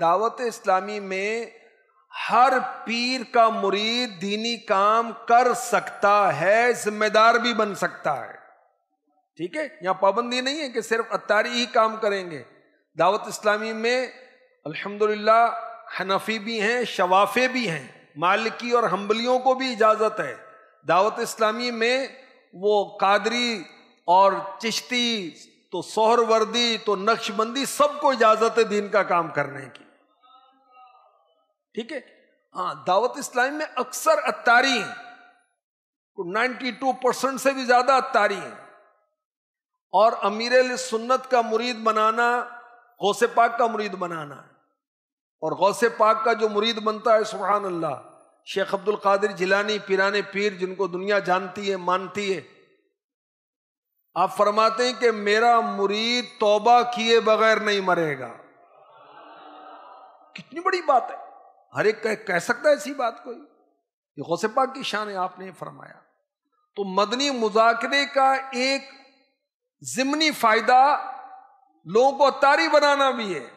दावत इस्लामी में हर पीर का मुरीद दीनी काम कर सकता है जिम्मेदार भी बन सकता है ठीक है यहां पाबंदी नहीं है कि सिर्फ अतारी ही काम करेंगे दावत इस्लामी में अल्हम्दुलिल्लाह हनफी भी हैं शवाफे भी हैं मालिकी और हम्बलियों को भी इजाज़त है दावत इस्लामी में वो कादरी और चिश्ती तो सोहरवर्दी तो नक्शबंदी सबको इजाज़त है दीन का काम करने की ठीक है हाँ दावत इस्लाम में अक्सर अत्तारी है 92 तो परसेंट से भी ज्यादा अत्तारी है और अमीर सुन्नत का मुरीद बनाना गौसे पाक का मुरीद बनाना है और गौसे पाक का जो मुरीद बनता है सुबहान अल्लाह शेख अब्दुल कादिर जिलानी पिराने पीर जिनको दुनिया जानती है मानती है आप फरमाते हैं कि मेरा मुरीद तोबा किए बगैर नहीं मरेगा कितनी बड़ी बात है हर एक कह, कह सकता है ऐसी बात कोई ये गौसेपा की शान है आपने फरमाया तो मदनी मुजाकरे का एक जिमनी फायदा लोगों को तारी बनाना भी है